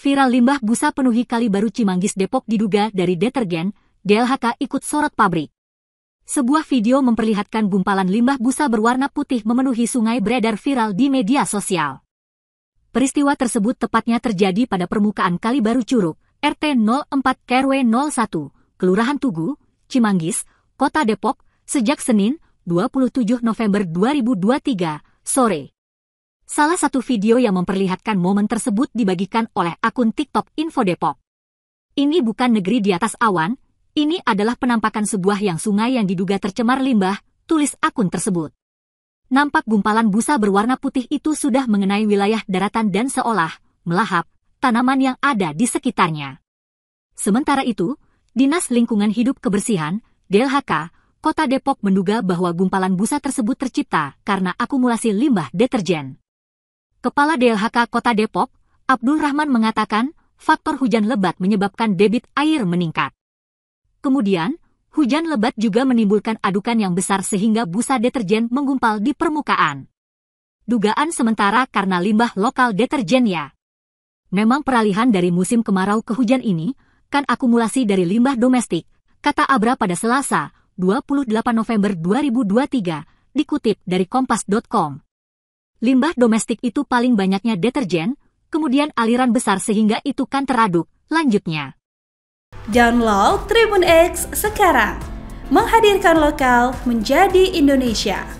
Viral limbah busa penuhi kali baru Cimanggis Depok diduga dari detergen, DLHK ikut sorot pabrik. Sebuah video memperlihatkan gumpalan limbah busa berwarna putih memenuhi sungai beredar viral di media sosial. Peristiwa tersebut tepatnya terjadi pada permukaan kali baru Curug, RT 04 KRW 01, Kelurahan Tugu, Cimanggis, Kota Depok, sejak Senin, 27 November 2023, sore. Salah satu video yang memperlihatkan momen tersebut dibagikan oleh akun TikTok Info Depok. Ini bukan negeri di atas awan, ini adalah penampakan sebuah yang sungai yang diduga tercemar limbah, tulis akun tersebut. Nampak gumpalan busa berwarna putih itu sudah mengenai wilayah daratan dan seolah melahap tanaman yang ada di sekitarnya. Sementara itu, Dinas Lingkungan Hidup Kebersihan, DLHK, Kota Depok menduga bahwa gumpalan busa tersebut tercipta karena akumulasi limbah deterjen. Kepala DLHK Kota Depok, Abdul Rahman mengatakan, faktor hujan lebat menyebabkan debit air meningkat. Kemudian, hujan lebat juga menimbulkan adukan yang besar sehingga busa deterjen menggumpal di permukaan. Dugaan sementara karena limbah lokal deterjen ya. Memang peralihan dari musim kemarau ke hujan ini, kan akumulasi dari limbah domestik, kata Abra pada Selasa, 28 November 2023, dikutip dari kompas.com. Limbah domestik itu paling banyaknya deterjen, kemudian aliran besar sehingga itu kan teraduk. Lanjutnya. Download Tribun X sekarang. Menghadirkan lokal menjadi Indonesia.